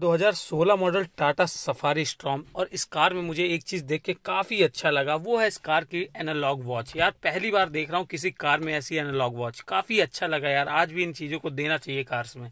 2016 model Tata safari स्ट्रॉम और इस car में मुझे एक चीज़ देख के काफ़ी अच्छा लगा वो है इस कार की एनालॉग वॉच यार पहली बार देख रहा हूँ किसी कार में ऐसी एनालॉग वॉच काफ़ी अच्छा लगा यार आज भी इन चीज़ों को देना चाहिए कार्स में